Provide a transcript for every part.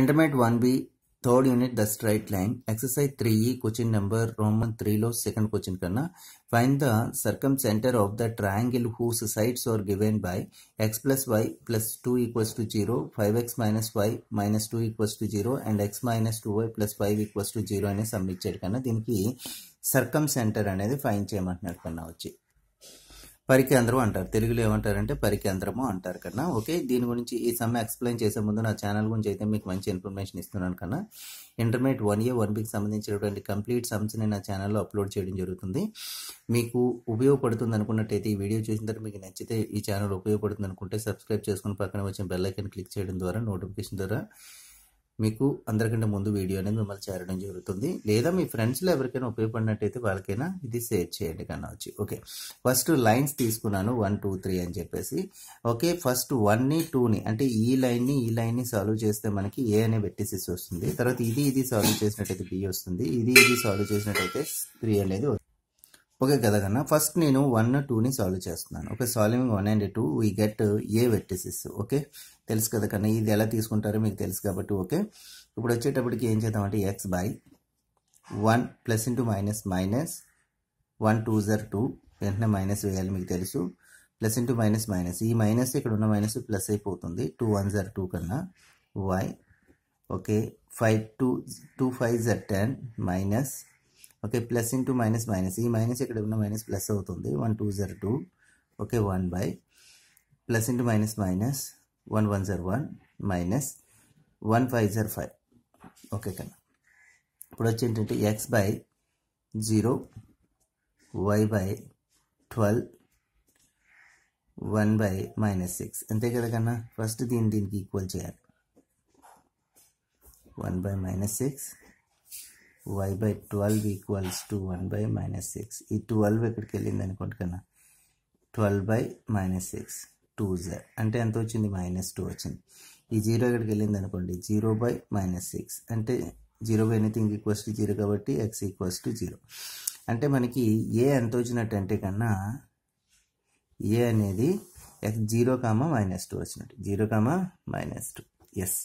intermediate one B third unit the straight line exercise three ఈ question number roman త్రీలో second question కన్నా find the circumcentre of the triangle whose sides are given by x plus y plus two equals to zero five x minus y minus two equals to zero and x minus two y plus five equals to zero అనేది submit చేయడం కన్నా దీనికి సర్కమ్ centre అనేది fine చేయమంటున్నాడు కన్నా వచ్చి పరికేంద్రం అంటారు తెలుగులో ఏమంటారంటే పరికేంద్రము అంటారు కన్నా ఓకే దీని గురించి ఈ సమ్మె ఎక్స్ప్లెయిన్ చేసే ముందు నా ఛానల్ గురించి అయితే మీకు మంచి ఇన్ఫర్మేషన్ ఇస్తున్నాను కన్నా intermediate one year one week సంబంధించినటువంటి కంప్లీట్ సమ్స్ నేను నా ఛానల్లో అప్లోడ్ చేయడం జరుగుతుంది మీకు ఉపయోగపడుతుంది అనుకున్నట్టయితే ఈ వీడియో చూసిన తర్వాత మీకు నచ్చితే ఈ ఛానల్ ఉపయోగపడుతుంది అనుకుంటే సబ్స్క్రైబ్ చేసుకుని పక్కన వచ్చిన బెల్ ఐకన్ క్లిక్ చేయడం ద్వారా నోటిఫికేషన్ ద్వారా మీకు అందరికంటే ముందు వీడియో అనేది మిమ్మల్ని చేరడం జరుగుతుంది లేదా మీ ఫ్రెండ్స్లో ఎవరికైనా ఉపయోగపడినట్టయితే వాళ్ళకైనా ఇది షేర్ చేయండి వచ్చి ఓకే ఫస్ట్ లైన్స్ తీసుకున్నాను వన్ టూ త్రీ అని చెప్పేసి ఓకే ఫస్ట్ వన్ని టూని అంటే ఈ లైన్ని ఈ లైన్ని సాల్వ్ చేస్తే మనకి ఏ అనే వెట్టిసిస్ వస్తుంది తర్వాత ఇది ఇది సాల్వ్ చేసినట్టయితే బి వస్తుంది ఇది ఇది సాల్వ్ చేసినట్టయితే త్రీ అనేది ఓకే కదా కన్నా ఫస్ట్ నేను వన్ టూని సాల్వ్ చేస్తున్నాను okay solving one and two we get a vertices okay తెలుసు కదా కన్నా ఇది ఎలా తీసుకుంటారో మీకు తెలుసు కాబట్టి ఓకే ఇప్పుడు వచ్చేటప్పటికి ఏం చేద్దామంటే x by one plus into minus minus one two జర్ టూ వెంటనే మైనస్ వేయాలి మీకు తెలుసు ప్లస్ ఇంటూ మైనస్ మైనస్ ఈ మైనస్ ఇక్కడ ఉన్న మైనస్ ప్లస్ అయిపోతుంది టూ వన్ జర్ టూ కన్నా y okay five two two five జర్ ten minus okay plus into minus minus ఈ మైనస్ ఇక్కడ ఉన్న మైనస్ ప్లస్ అవుతుంది వన్ టూ జర్ two okay one by plus into minus minus one one జర్ one minus one five జర్ five okay కన్నా ఇప్పుడు వచ్చి ఏంటంటే x by zero y by twelve one by minus six అంతే కదా కన్నా ఫస్ట్ దీన్ని దీనికి ఈక్వల్ చేయాలి one by minus six y by twelve equals to one by minus six ఈ ట్వెల్వ్ ఎక్కడికి వెళ్ళింది అనుకోండి కన్నా twelve by minus six two z అంటే ఎంత వచ్చింది మైనస్ టూ వచ్చింది ఈ జీరో ఎక్కడికి వెళ్ళింది అనుకోండి జీరో బై మైనస్ సిక్స్ అంటే zero by anything equals to zero కాబట్టి ఎక్స్ ఈక్వల్స్ టు జీరో అంటే మనకి ఏ ఎంత వచ్చినట్టు అంటే కన్నా ఏ అనేది x zero comma minus two వచ్చినట్టు zero comma minus two yes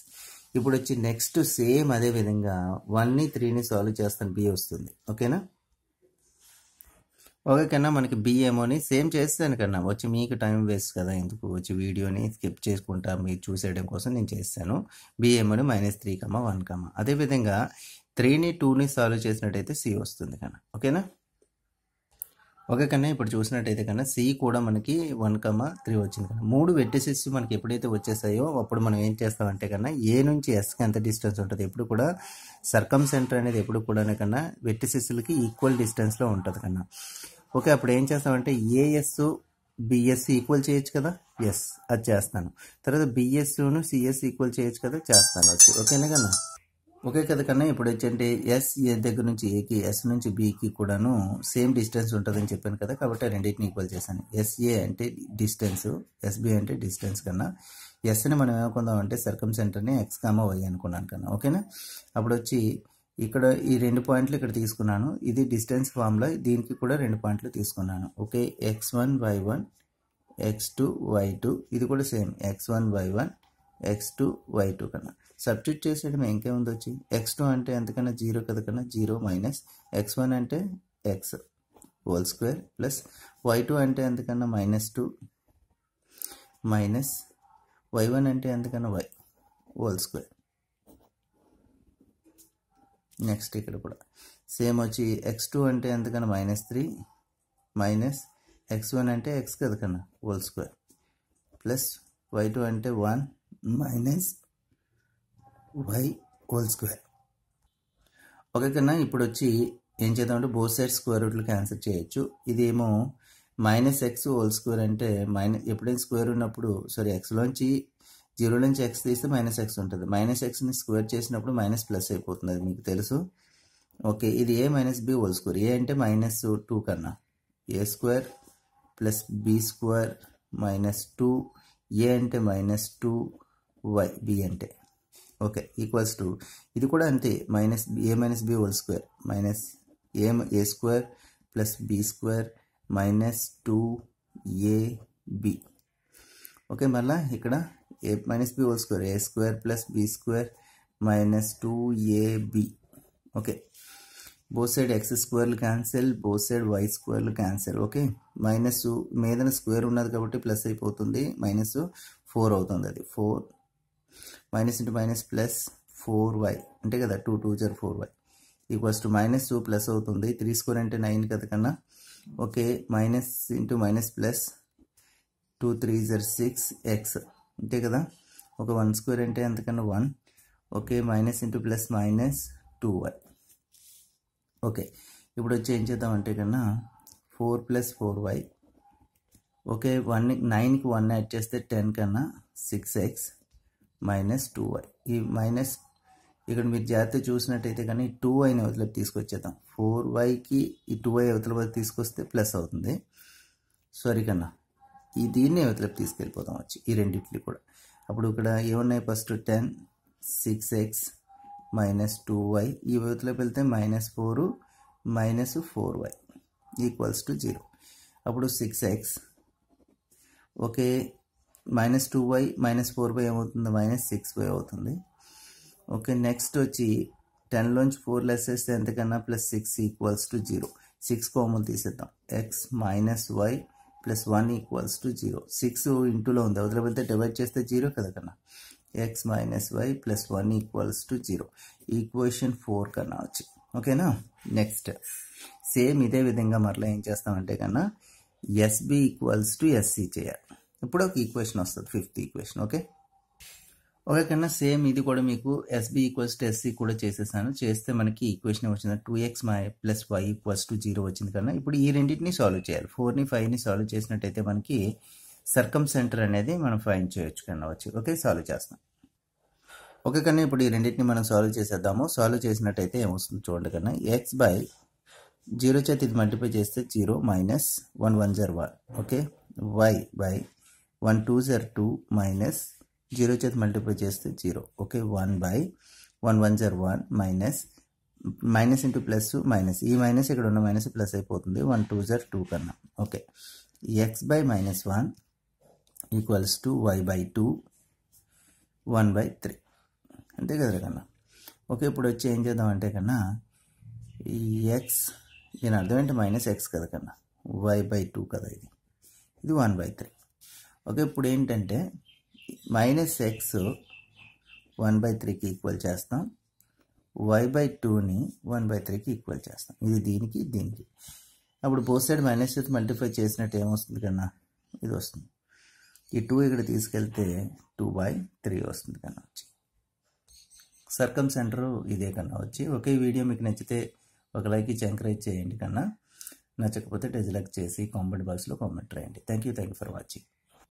ఇప్పుడు వచ్చి నెక్స్ట్ సేమ్ అదే విధంగా వన్ని త్రీని సాల్వ్ చేస్తాను బి వస్తుంది ఓకేనా ఓకే కన్నా మనకి బి ఏమోని సేమ్ చేస్తాను కన్నా వచ్చి మీకు టైం వేస్ట్ కదా ఎందుకు వచ్చి వీడియోని స్కిప్ చేసుకుంటా మీరు చూసేయడం కోసం నేను చేస్తాను B minus three comma one comma అదేవిధంగా త్రీని టూని సాల్వ్ చేసినట్టయితే సి వస్తుంది కన్నా ఓకేనా ఒక కన్నా ఇప్పుడు చూసినట్టయితే కన్నా సి కూడా మనకి వన్ కమా త్రీ వచ్చింది కన్నా మూడు వెట్టెసెస్ మనకి ఎప్పుడైతే వచ్చేసాయో అప్పుడు మనం ఏం చేస్తామంటే కన్నా ఏ నుంచి ఎస్కి ఎంత డిస్టెన్స్ ఉంటుంది ఎప్పుడు కూడా సర్కమ్ సెంటర్ అనేది ఎప్పుడు కూడా కన్నా వెట్టెసెస్లకి ఈక్వల్ డిస్టెన్స్లో ఉంటుంది కన్నా ఓకే అప్పుడు ఏం చేస్తామంటే ఏఎస్ బిఎస్ ఈక్వల్ చేయొచ్చు కదా ఎస్ అది చేస్తాను తర్వాత బిఎస్ను సిఎస్ ఈక్వల్ చేయొచ్చు కదా చేస్తాను వచ్చి ఓకేనా కన్నా ఒకే కథ కన్నా ఇప్పుడు ఏంటంటే ఎస్ ఏ దగ్గర నుంచి ఏకి ఎస్ నుంచి బికి కూడాను సేమ్ డిస్టెన్స్ ఉంటుందని చెప్పాను కదా కాబట్టి రెండింటిని ఈక్వల్ చేశాను ఎస్ఏ అంటే డిస్టెన్స్ ఎస్బి అంటే డిస్టెన్స్ కన్నా ఎస్ని మనం ఏమనుకుందాం అంటే సర్కమ్ సెంటర్ని ఎక్స్ కామా వై అనుకున్నాను కన్నా ఓకేనా అప్పుడు వచ్చి ఇక్కడ ఈ రెండు పాయింట్లు ఇక్కడ తీసుకున్నాను ఇది డిస్టెన్స్ ఫామ్లో దీనికి కూడా రెండు పాయింట్లు తీసుకున్నాను okay x one y one x two y two ఇది కూడా same x one y one x two y two కన్నా సబ్స్టిట్యూట్ చేసేయడం ఇంకేముంది వచ్చి ఎక్స్ టూ అంటే ఎంతకన్నా జీరో కదా కన్నా జీరో మైనస్ ఎక్స్ వన్ అంటే x whole square plus y two అంటే ఎంతకన్నా minus two minus y one అంటే ఎంతకన్నా వై హోల్ స్క్వేర్ నెక్స్ట్ ఇక్కడ కూడా సేమ్ వచ్చి ఎక్స్ టూ అంటే ఎంతకన్నా minus three minus x one అంటే ఎక్స్ కదా కన్నా whole square plus y two అంటే one minus y whole square okay కన్నా ఇప్పుడు వచ్చి ఏం చేద్దామంటే బోత్ సైడ్ స్క్వేర్ రూట్లు క్యాన్సిల్ చేయొచ్చు ఇదేమో మైనస్ ఎక్స్ హోల్ స్క్వేర్ అంటే మైనస్ ఎప్పుడైనా స్క్వేర్ ఉన్నప్పుడు సారీ ఎక్స్లోంచి జీరో నుంచి ఎక్స్ తీస్తే మైనస్ ఎక్స్ ఉంటుంది మైనస్ ఎక్స్ని స్క్వేర్ చేసినప్పుడు మైనస్ ప్లస్ అయిపోతుంది అది మీకు తెలుసు ఓకే ఇది a minus b whole square a అంటే మైనస్ టూ కన్నా a square plus b square minus two a అంటే మైనస్ టూ వై బి అంటే ఓకే ఈక్వల్స్ టు ఇది కూడా అంతే minus a minus b whole square minus a a square plus b square minus two a b okay మళ్ళీ ఇక్కడ a minus b whole square a square plus b square minus two a b okay both side x స్క్వేర్లు cancel both side y స్క్వేర్లు cancel okay minus మీదన square ఉన్నది కాబట్టి plus అయిపోతుంది minus four అవుతుంది అది four minus into minus plus four y అంటే కదా టూ టూ జర్ four y equals to minus two plus అవుతుంది త్రీ స్క్వేర్ అంటే నైన్ కదా కన్నా okay minus into minus plus two three జర్ సిక్స్ ఎక్స్ అంతే కదా ఒక వన్ స్క్వేర్ అంటే ఎంతకన్నా one okay minus into plus minus two y okay ఇప్పుడు వచ్చి ఏం చేద్దాం అంటే కన్నా four plus four y okay one నైన్కి వన్ యాడ్ చేస్తే టెన్ కన్నా six x minus two y ఈ మైనస్ ఇక్కడ మీరు జాగ్రత్త చూసినట్టయితే కానీ టూ వైని అవతలకి తీసుకొచ్చేద్దాం ఫోర్ వైకి ఈ టూ వై అవతల తీసుకొస్తే ప్లస్ అవుతుంది సారీ కన్నా ఈ దీన్ని అవతలకి తీసుకెళ్ళిపోతాం వచ్చి ఈ రెండింటిని కూడా అప్పుడు ఇక్కడ ఏమున్నాయి first ten six x minus two y ఈ అవతలకి వెళ్తే minus four minus four y equals to zero అప్పుడు six x okay minus two y minus four by ఏమవుతుంది మైనస్ సిక్స్ బై అవుతుంది ఓకే నెక్స్ట్ వచ్చి టెన్లోంచి ఫోర్ లెస్ చేస్తే ఎంతకన్నా plus six equals to zero six కోమలు తీసేద్దాం x minus y plus one equals to zero six ఇంటూలో ఉంది అవతల వెళ్తే డివైడ్ చేస్తే జీరో కదా కన్నా x minus y plus one equals to zero equation four కన్నా వచ్చి ఓకేనా నెక్స్ట్ సేమ్ ఇదే విధంగా మరలా ఏం చేస్తామంటే కన్నా ఎస్బి ఈక్వల్స్ టు ఎస్సీ చేయాలి ఇప్పుడు ఒక ఈక్వేషన్ వస్తుంది ఫిఫ్త్ ఈక్వేషన్ ఓకే ఓకే కన్నా సేమ్ ఇది కూడా మీకు ఎస్బి ఈక్వల్స్ టు ఎస్సీ కూడా చేసేసాను చేస్తే మనకి ఈక్వేషన్ వచ్చింది టూ ఎక్స్ మై plus y equals to zero వచ్చింది కన్నా ఇప్పుడు ఈ రెండింటిని సాల్వ్ చేయాలి ఫోర్ని ఫైవ్ని సాల్వ్ చేసినట్టయితే మనకి సర్కమ్ సెంటర్ అనేది మనం ఫైన్ చేయొచ్చు కన్నా వచ్చి ఓకే సాల్వ్ చేస్తాం ఓకే కన్నా ఇప్పుడు ఈ రెండింటిని మనం సాల్వ్ చేసేద్దాము సాల్వ్ చేసినట్టయితే ఏమొస్తుంది చూడండి కన్నా ఎక్స్ బై జీరో చేతి ఇది మల్టిప్లై చేస్తే జీరో మైనస్ వన్ వన్ జర్ one okay y by one two జర్ టూ మైనస్ జీరో చేతి మల్టిప్లై చేస్తే zero okay one by one one జర్ one minus minus into plus minus ఈ మైనస్ ఇక్కడ ఉన్న మైనస్ ప్లస్ అయిపోతుంది వన్ టూ జర్ టూ కన్నా okay x by minus one equals to y by two one by three అంతే కదా కన్నా ఓకే ఇప్పుడు వచ్చి ఏం చేద్దామంటే కన్నా ఈ ఎక్స్ దీని అర్థం ఏంటి మైనస్ ఎక్స్ కదా కన్నా వై బై టూ కదా ఇది ఇది వన్ బై త్రీ ఓకే ఇప్పుడు ఏంటంటే మైనస్ ఎక్స్ వన్ బై త్రీకి ఈక్వల్ చేస్తాం వై బై టూని వన్ బై త్రీకి ఈక్వల్ చేస్తాం ఇది దీనికి దీనికి అప్పుడు both side minus with multiply చేసినట్టు ఏమొస్తుంది కన్నా ఇది వస్తుంది ఈ టూ ఇక్కడ తీసుకెళ్తే టూ బై త్రీ వస్తుంది కన్నా వచ్చి సర్కమ్ సెంటర్ ఇదే కన్నా వచ్చి ఒకే వీడియో మీకు నచ్చితే ఒక లైక్ ఇచ్చి ఎంకరేజ్ చేయండి కన్నా నచ్చకపోతే డెజ్లైక్ చేసి కామెంట్ బాక్స్లో కామెంట్ రాయండి thank you thank you for watching